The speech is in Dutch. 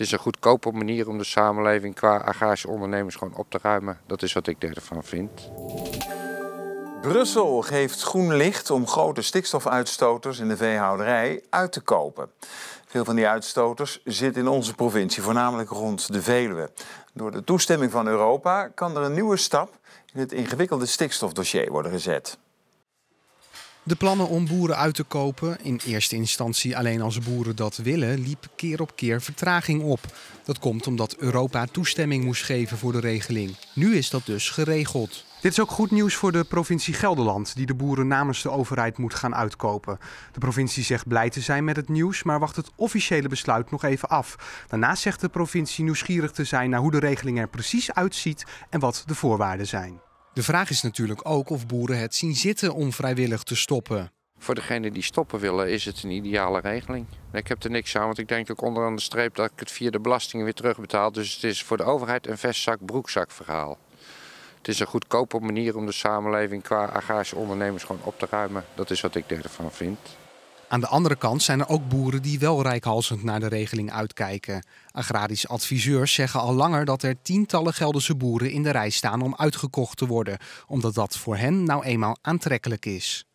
Het is een goedkope manier om de samenleving qua agrarische ondernemers gewoon op te ruimen. Dat is wat ik ervan vind. Brussel geeft groen licht om grote stikstofuitstoters in de veehouderij uit te kopen. Veel van die uitstoters zitten in onze provincie, voornamelijk rond de Veluwe. Door de toestemming van Europa kan er een nieuwe stap in het ingewikkelde stikstofdossier worden gezet. De plannen om boeren uit te kopen, in eerste instantie alleen als boeren dat willen, liep keer op keer vertraging op. Dat komt omdat Europa toestemming moest geven voor de regeling. Nu is dat dus geregeld. Dit is ook goed nieuws voor de provincie Gelderland, die de boeren namens de overheid moet gaan uitkopen. De provincie zegt blij te zijn met het nieuws, maar wacht het officiële besluit nog even af. Daarnaast zegt de provincie nieuwsgierig te zijn naar hoe de regeling er precies uitziet en wat de voorwaarden zijn. De vraag is natuurlijk ook of boeren het zien zitten om vrijwillig te stoppen. Voor degenen die stoppen willen is het een ideale regeling. Ik heb er niks aan, want ik denk ook onderaan de streep dat ik het via de belasting weer terugbetaal. Dus het is voor de overheid een vestzak-broekzak verhaal. Het is een goedkope manier om de samenleving qua agrarische ondernemers gewoon op te ruimen. Dat is wat ik ervan vind. Aan de andere kant zijn er ook boeren die wel rijkhalsend naar de regeling uitkijken. Agrarische adviseurs zeggen al langer dat er tientallen Gelderse boeren in de rij staan om uitgekocht te worden, omdat dat voor hen nou eenmaal aantrekkelijk is.